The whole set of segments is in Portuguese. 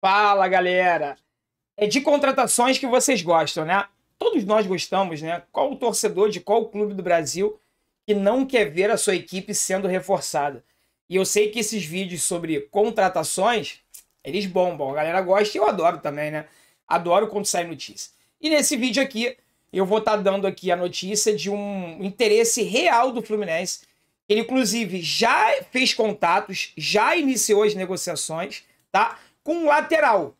Fala, galera! É de contratações que vocês gostam, né? Todos nós gostamos, né? Qual o torcedor de qual clube do Brasil que não quer ver a sua equipe sendo reforçada? E eu sei que esses vídeos sobre contratações, eles bombam. A galera gosta e eu adoro também, né? Adoro quando sai notícia. E nesse vídeo aqui, eu vou estar tá dando aqui a notícia de um interesse real do Fluminense. Ele, inclusive, já fez contatos, já iniciou as negociações, tá? com um lateral.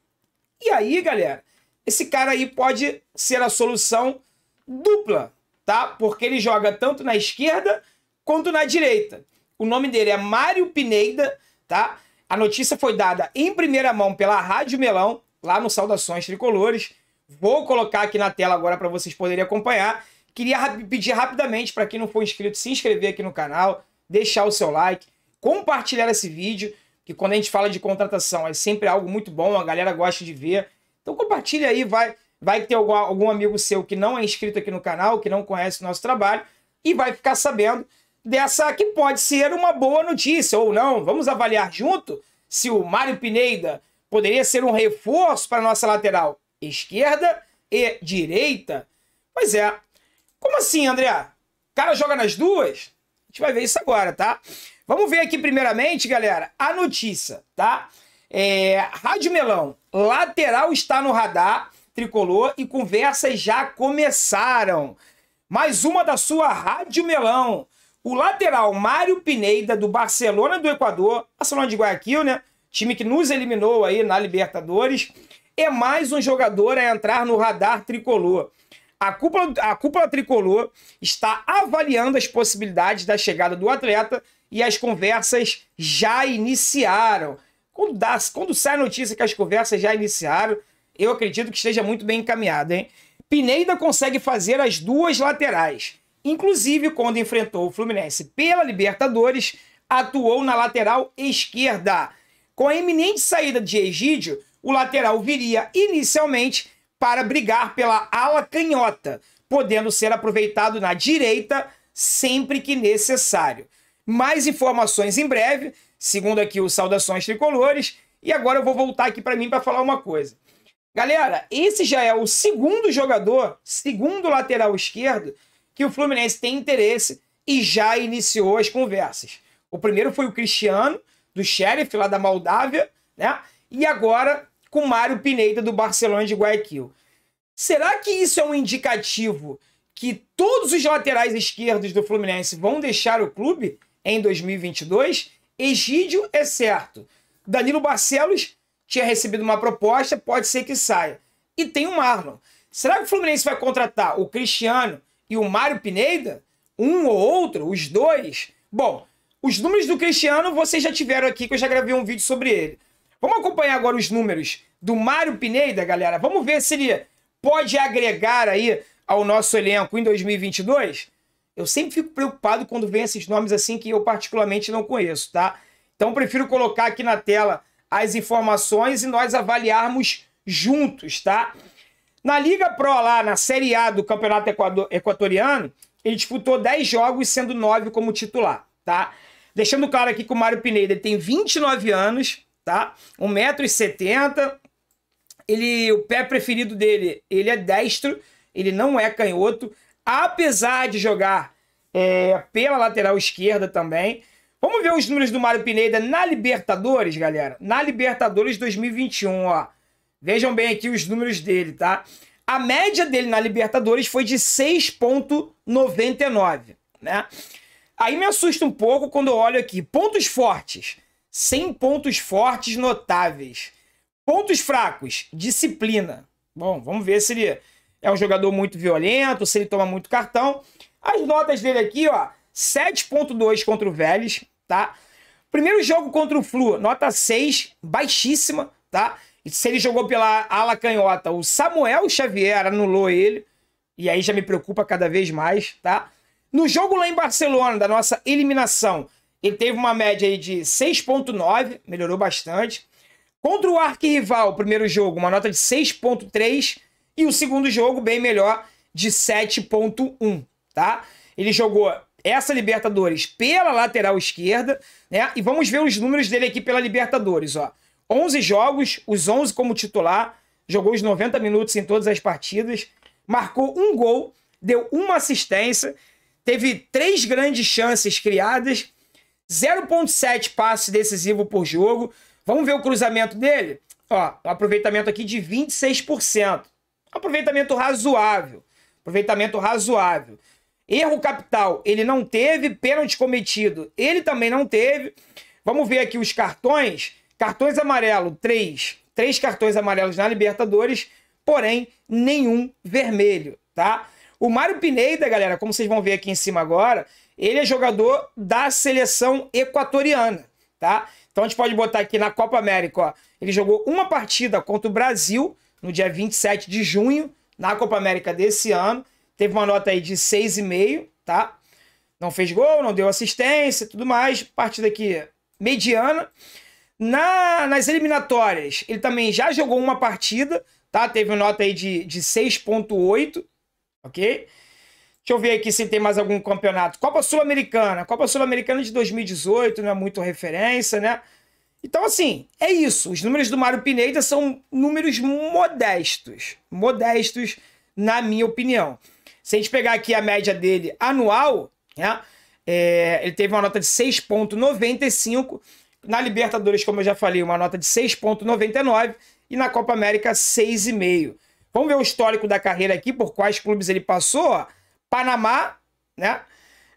E aí, galera, esse cara aí pode ser a solução dupla, tá? Porque ele joga tanto na esquerda quanto na direita. O nome dele é Mário Pineda, tá? A notícia foi dada em primeira mão pela Rádio Melão, lá no Saudações Tricolores. Vou colocar aqui na tela agora para vocês poderem acompanhar. Queria pedir rapidamente para quem não for inscrito se inscrever aqui no canal, deixar o seu like, compartilhar esse vídeo que quando a gente fala de contratação é sempre algo muito bom, a galera gosta de ver. Então compartilha aí, vai, vai ter algum, algum amigo seu que não é inscrito aqui no canal, que não conhece o nosso trabalho e vai ficar sabendo dessa que pode ser uma boa notícia ou não. Vamos avaliar junto se o Mário Pineda poderia ser um reforço para nossa lateral esquerda e direita. Pois é. Como assim, André? O cara joga nas duas? A gente vai ver isso agora, tá? Vamos ver aqui primeiramente, galera, a notícia, tá? É, Rádio Melão, lateral está no radar tricolor e conversas já começaram. Mais uma da sua Rádio Melão. O lateral Mário pineida do Barcelona do Equador, Barcelona de Guayaquil, né? Time que nos eliminou aí na Libertadores, é mais um jogador a entrar no radar tricolor. A cúpula, a cúpula tricolor está avaliando as possibilidades da chegada do atleta e as conversas já iniciaram. Quando, dá, quando sai a notícia que as conversas já iniciaram, eu acredito que esteja muito bem encaminhado, hein? Pineda consegue fazer as duas laterais. Inclusive, quando enfrentou o Fluminense pela Libertadores, atuou na lateral esquerda. Com a iminente saída de Egídio, o lateral viria inicialmente para brigar pela ala canhota, podendo ser aproveitado na direita sempre que necessário. Mais informações em breve, segundo aqui o Saudações Tricolores. E agora eu vou voltar aqui para mim para falar uma coisa. Galera, esse já é o segundo jogador, segundo lateral esquerdo, que o Fluminense tem interesse e já iniciou as conversas. O primeiro foi o Cristiano, do Sheriff, lá da Moldávia, né? E agora com Mário Pineda do Barcelona de Guayaquil. Será que isso é um indicativo que todos os laterais esquerdos do Fluminense vão deixar o clube em 2022? Egídio é certo. Danilo Barcelos tinha recebido uma proposta, pode ser que saia. E tem o Marlon. Será que o Fluminense vai contratar o Cristiano e o Mário Pineda? Um ou outro? Os dois? Bom, os números do Cristiano vocês já tiveram aqui, que eu já gravei um vídeo sobre ele. Vamos acompanhar agora os números do Mário Pineda, galera. Vamos ver se ele pode agregar aí ao nosso elenco em 2022. Eu sempre fico preocupado quando vem esses nomes assim que eu particularmente não conheço, tá? Então prefiro colocar aqui na tela as informações e nós avaliarmos juntos, tá? Na Liga Pro lá, na Série A do Campeonato Equatoriano, ele disputou 10 jogos, sendo 9 como titular, tá? Deixando claro aqui que o Mário Pineda tem 29 anos, tá? 1,70m. Ele, o pé preferido dele, ele é destro, ele não é canhoto, apesar de jogar é, pela lateral esquerda também. Vamos ver os números do Mário Pineda na Libertadores, galera. Na Libertadores 2021, ó. Vejam bem aqui os números dele, tá? A média dele na Libertadores foi de 6.99, né? Aí me assusta um pouco quando eu olho aqui. Pontos fortes sem pontos fortes notáveis. Pontos fracos, disciplina. Bom, vamos ver se ele é um jogador muito violento, se ele toma muito cartão. As notas dele aqui, ó, 7.2 contra o Vélez, tá? Primeiro jogo contra o Flu, nota 6, baixíssima, tá? E se ele jogou pela ala canhota, o Samuel Xavier anulou ele, e aí já me preocupa cada vez mais, tá? No jogo lá em Barcelona, da nossa eliminação, ele teve uma média aí de 6.9, melhorou bastante. Contra o arquirrival, o primeiro jogo, uma nota de 6.3 e o segundo jogo bem melhor de 7.1, tá? Ele jogou essa Libertadores pela lateral esquerda, né? E vamos ver os números dele aqui pela Libertadores, ó. 11 jogos, os 11 como titular, jogou os 90 minutos em todas as partidas, marcou um gol, deu uma assistência, teve três grandes chances criadas 0.7 passe decisivo por jogo. Vamos ver o cruzamento dele? Ó, um aproveitamento aqui de 26%. Aproveitamento razoável. Aproveitamento razoável. Erro capital, ele não teve. Pênalti cometido, ele também não teve. Vamos ver aqui os cartões. Cartões amarelo, 3. 3 cartões amarelos na Libertadores, porém, nenhum vermelho, tá? O Mário Pineda, galera, como vocês vão ver aqui em cima agora, ele é jogador da seleção equatoriana, tá? Então a gente pode botar aqui na Copa América, ó. Ele jogou uma partida contra o Brasil no dia 27 de junho, na Copa América desse ano. Teve uma nota aí de 6,5, tá? Não fez gol, não deu assistência tudo mais. Partida aqui mediana. Na, nas eliminatórias, ele também já jogou uma partida, tá? Teve uma nota aí de, de 6,8, ok? Deixa eu ver aqui se tem mais algum campeonato. Copa Sul-Americana. Copa Sul-Americana de 2018 não é muito referência, né? Então, assim, é isso. Os números do Mário Pineda são números modestos. Modestos, na minha opinião. Se a gente pegar aqui a média dele anual, né? É, ele teve uma nota de 6,95. Na Libertadores, como eu já falei, uma nota de 6,99. E na Copa América, 6,5. Vamos ver o histórico da carreira aqui, por quais clubes ele passou. Panamá, né?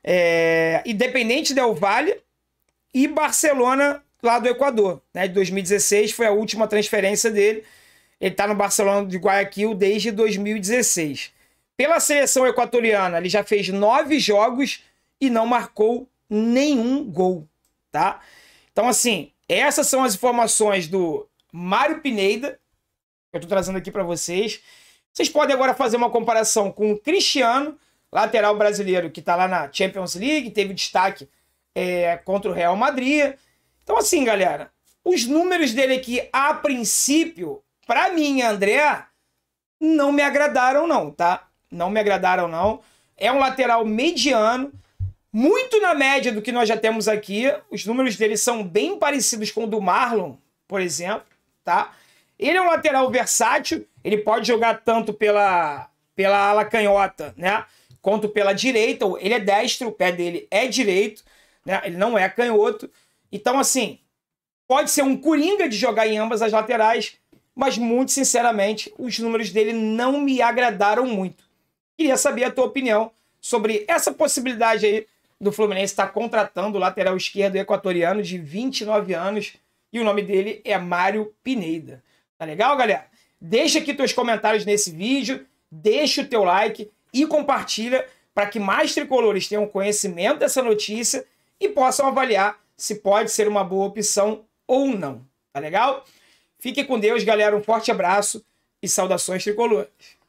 É, Independente Del Valle e Barcelona lá do Equador, né? De 2016 foi a última transferência dele. Ele está no Barcelona de Guayaquil desde 2016. Pela seleção equatoriana, ele já fez nove jogos e não marcou nenhum gol, tá? Então, assim, essas são as informações do Mário Pineda, que eu estou trazendo aqui para vocês. Vocês podem agora fazer uma comparação com o Cristiano, Lateral brasileiro que está lá na Champions League, teve destaque é, contra o Real Madrid. Então, assim, galera, os números dele aqui, a princípio, para mim, André, não me agradaram, não, tá? Não me agradaram, não. É um lateral mediano, muito na média do que nós já temos aqui. Os números dele são bem parecidos com o do Marlon, por exemplo, tá? Ele é um lateral versátil, ele pode jogar tanto pela, pela ala canhota, né? quanto pela direita. Ele é destro, o pé dele é direito, né? ele não é canhoto. Então, assim, pode ser um coringa de jogar em ambas as laterais, mas muito sinceramente, os números dele não me agradaram muito. Queria saber a tua opinião sobre essa possibilidade aí do Fluminense estar tá contratando o lateral esquerdo equatoriano de 29 anos e o nome dele é Mário Pineda. Tá legal, galera? Deixa aqui teus comentários nesse vídeo, deixa o teu like e compartilha para que mais tricolores tenham conhecimento dessa notícia e possam avaliar se pode ser uma boa opção ou não. Tá legal? Fique com Deus, galera. Um forte abraço e saudações tricolores.